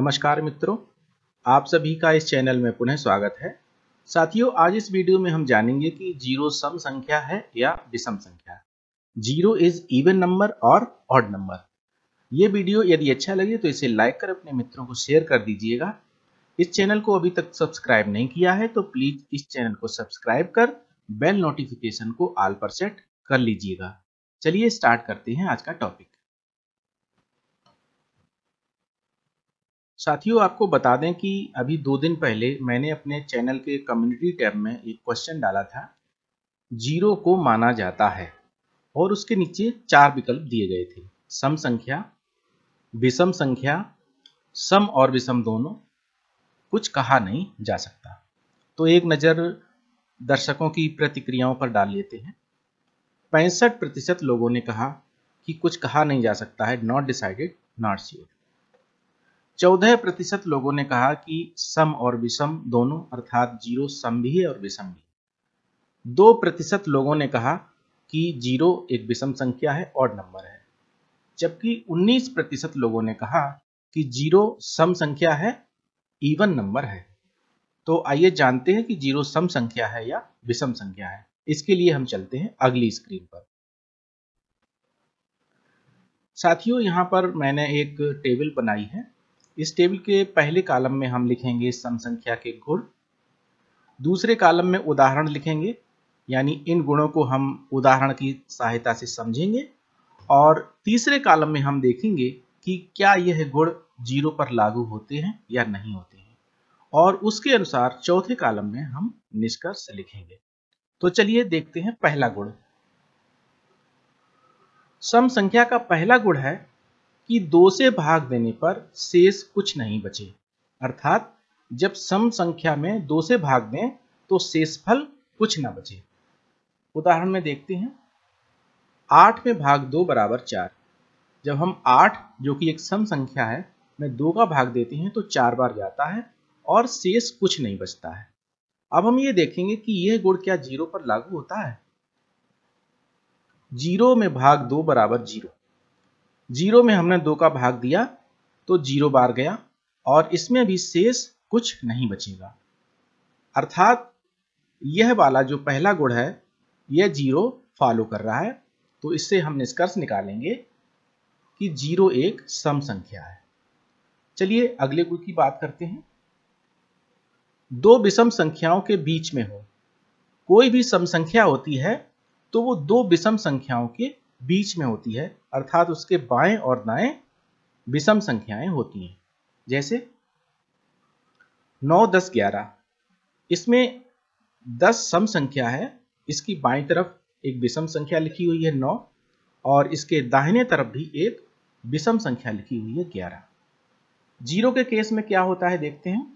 नमस्कार मित्रों आप सभी का इस चैनल में पुनः स्वागत है साथियों आज इस वीडियो में हम जानेंगे कि जीरो सम संख्या है या विषम संख्या जीरो इज इवन नंबर और ऑड नंबर ये वीडियो यदि अच्छा लगे तो इसे लाइक कर अपने मित्रों को शेयर कर दीजिएगा इस चैनल को अभी तक सब्सक्राइब नहीं किया है तो प्लीज इस चैनल को सब्सक्राइब कर बेल नोटिफिकेशन को आल पर सेट कर लीजिएगा चलिए स्टार्ट करते हैं आज का टॉपिक साथियों आपको बता दें कि अभी दो दिन पहले मैंने अपने चैनल के कम्युनिटी टैब में एक क्वेश्चन डाला था जीरो को माना जाता है और उसके नीचे चार विकल्प दिए गए थे सम संख्या विषम संख्या सम और विषम दोनों कुछ कहा नहीं जा सकता तो एक नज़र दर्शकों की प्रतिक्रियाओं पर डाल लेते हैं पैंसठ प्रतिशत लोगों ने कहा कि कुछ कहा नहीं जा सकता है नॉट डिसाइडेड नॉट श्योर चौदह प्रतिशत लोगों ने कहा कि सम और विषम दोनों अर्थात जीरो सम भी है और विषम भी दो प्रतिशत लोगों ने कहा कि जीरो एक विषम संख्या है और नंबर है जबकि 19 प्रतिशत लोगों ने कहा कि जीरो सम संख्या है इवन नंबर है तो आइए जानते हैं कि जीरो सम संख्या है या विषम संख्या है इसके लिए हम चलते हैं अगली स्क्रीन पर साथियों यहां पर मैंने एक टेबल बनाई है इस टेबल के पहले कॉलम में हम लिखेंगे सम संख्या के गुण दूसरे कॉलम में उदाहरण लिखेंगे यानी इन गुणों को हम उदाहरण की सहायता से समझेंगे और तीसरे कॉलम में हम देखेंगे कि क्या यह गुण जीरो पर लागू होते हैं या नहीं होते हैं और उसके अनुसार चौथे कॉलम में हम निष्कर्ष लिखेंगे तो चलिए देखते हैं पहला गुण सम संख्या का पहला गुण है कि दो से भाग देने पर शेष कुछ नहीं बचे अर्थात जब सम संख्या में दो से भाग दें तो शेषफल कुछ ना बचे उदाहरण में देखते हैं आठ में भाग दो बराबर चार जब हम आठ जो कि एक सम संख्या है में दो का भाग देते हैं तो चार बार जाता है और शेष कुछ नहीं बचता है अब हम ये देखेंगे कि यह गुण क्या जीरो पर लागू होता है जीरो में भाग दो बराबर जीरो जीरो में हमने दो का भाग दिया तो जीरो बार गया और इसमें भी शेष कुछ नहीं बचेगा अर्थात यह वाला जो पहला गुण है यह जीरो फॉलो कर रहा है तो इससे हम निष्कर्ष निकालेंगे कि जीरो एक सम संख्या है चलिए अगले गुण की बात करते हैं दो विषम संख्याओं के बीच में हो कोई भी सम संख्या होती है तो वो दो विषम संख्याओं के बीच में होती है अर्थात उसके बाएं और दाएं विषम संख्याएं होती हैं जैसे नौ दस ग्यारह इसमें दस सम संख्या है इसकी बाएं तरफ एक विषम संख्या लिखी हुई है नौ और इसके दाहिने तरफ भी एक विषम संख्या लिखी हुई है ग्यारह जीरो के केस में क्या होता है देखते हैं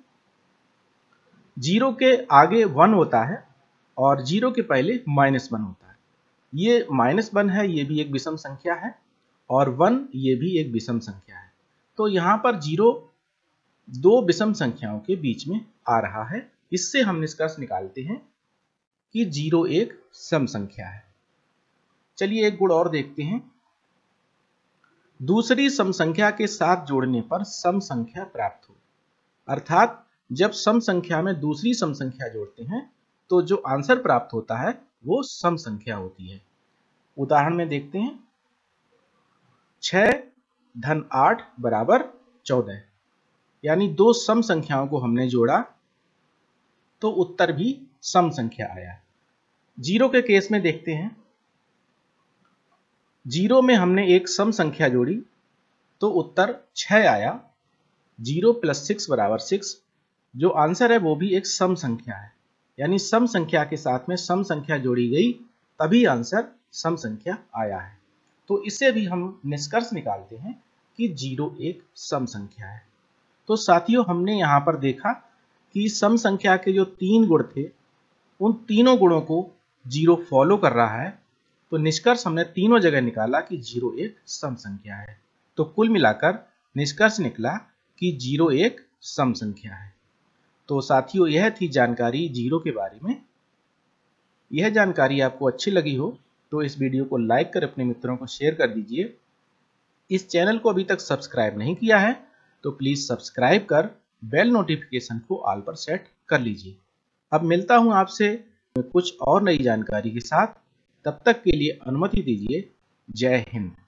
जीरो के आगे वन होता है और जीरो के पहले माइनस वन होता है ये माइनस वन है ये भी एक विषम संख्या है और वन ये भी एक विषम संख्या है तो यहाँ पर जीरो दो विषम संख्याओं के बीच में आ रहा है इससे हम निष्कर्ष निकालते हैं कि जीरो एक सम संख्या है चलिए एक गुण और देखते हैं दूसरी सम संख्या के साथ जोड़ने पर सम संख्या प्राप्त हो अर्थात जब सम संख्या में दूसरी सम संख्या जोड़ते हैं तो जो आंसर प्राप्त होता है वो सम संख्या होती है उदाहरण में देखते हैं छ धन आठ बराबर चौदह यानी दो सम संख्याओं को हमने जोड़ा तो उत्तर भी सम संख्या आया जीरो के केस में देखते हैं जीरो में हमने एक सम संख्या जोड़ी तो उत्तर छ आया जीरो प्लस सिक्स बराबर सिक्स जो आंसर है वो भी एक सम संख्या है यानी सम संख्या के साथ में सम संख्या जोड़ी गई तभी आंसर सम संख्या आया है तो इससे भी हम निष्कर्ष निकालते हैं कि जीरो एक सम संख्या है तो साथियों हमने यहाँ पर देखा कि सम संख्या के जो तीन गुण थे उन तीनों गुणों को जीरो फॉलो कर रहा है तो निष्कर्ष हमने तीनों जगह निकाला कि जीरो एक सम संख्या है तो कुल मिलाकर निष्कर्ष निकला कि जीरो एक सम संख्या है तो साथियों यह थी जानकारी जीरो के बारे में यह जानकारी आपको अच्छी लगी हो तो इस वीडियो को लाइक कर अपने मित्रों को शेयर कर दीजिए इस चैनल को अभी तक सब्सक्राइब नहीं किया है तो प्लीज़ सब्सक्राइब कर बेल नोटिफिकेशन को ऑल पर सेट कर लीजिए अब मिलता हूं आपसे कुछ और नई जानकारी के साथ तब तक के लिए अनुमति दीजिए जय हिंद